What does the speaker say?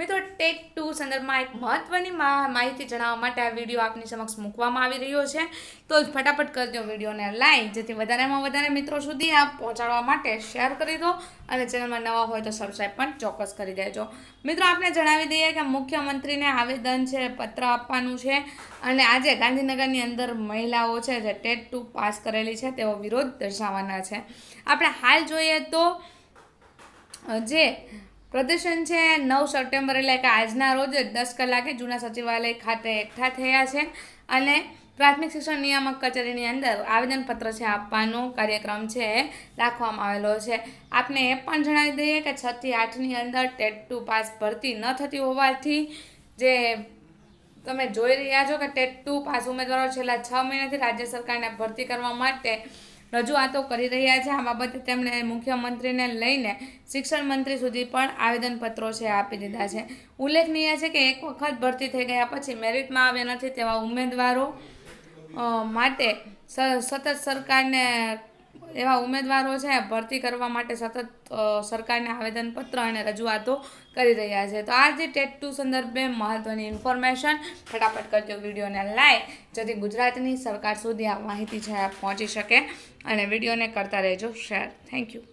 મિત્રો tech two સંદર્ભમાં એક મહત્ત્વની માહિતી જણાવવા માટે આ વિડીયો આપની સમક્ષ મૂકવામાં આવી રહ્યો છે તો ફટાફટ કરજો વિડીયોને લાઈક જેથી વધારેમાં વધારે મિત્રો સુધી આ પહોંચાડવા માટે શેર કરી દો અને ચેનલમાં નવા હોય તો સબસ્ક્રાઈબ પણ ચોક્કસ કરી દેજો મિત્રો આપણે જણાવી દઈએ કે મુખ્યમંત્રીને આવેદન છે પત્ર આપવાનું છે અને આજે ગાંધીનગરની અંદર મહિલાઓ છે જે ટેટ ટુ પાસ કરેલી છે તેઓ વિરોધ દર્શાવવાના છે આપણે હાલ જોઈએ તો જે પ્રદર્શન છે નવ સપ્ટેમ્બર એટલે કે આજના રોજ જ દસ કલાકે જૂના સચિવાલય ખાતે એકઠા થયા છે અને પ્રાથમિક શિક્ષણ નિયામક કચેરીની અંદર આવેદનપત્ર છે આપવાનો કાર્યક્રમ છે રાખવામાં આવેલો છે આપને એ પણ જણાવી દઈએ કે છથી આઠની અંદર ટેટ ટુ પાસ ભરતી ન થતી હોવાથી જે તમે જોઈ રહ્યા છો કે ટેટ ટુ પાસ ઉમેદવારો છેલ્લા છ મહિનાથી રાજ્ય સરકારને ભરતી કરવા માટે રજૂઆતો કરી રહ્યા છે આ બાબતે તેમણે મુખ્યમંત્રીને લઈને શિક્ષણ મંત્રી સુધી પણ આવેદનપત્રો છે આપી દીધા છે ઉલ્લેખનીય છે કે એક વખત ભરતી થઈ ગયા પછી મેરિટમાં આવ્યા નથી તેવા ઉમેદવારો માટે સતત સરકારને એવા ઉમેદવારો છે ભરતી કરવા માટે સતત સરકારને આવેદનપત્ર અને રજૂઆતો કરી રહ્યા છે તો આ જે ટેટ ટુ સંદર્ભે મહત્ત્વની ઇન્ફોર્મેશન ફટાફટ કરજો વિડીયોને લાય જેથી ગુજરાતની સરકાર સુધી આ માહિતી છે પહોંચી શકે અને વિડીયોને કરતા રહેજો શેર થેન્ક યુ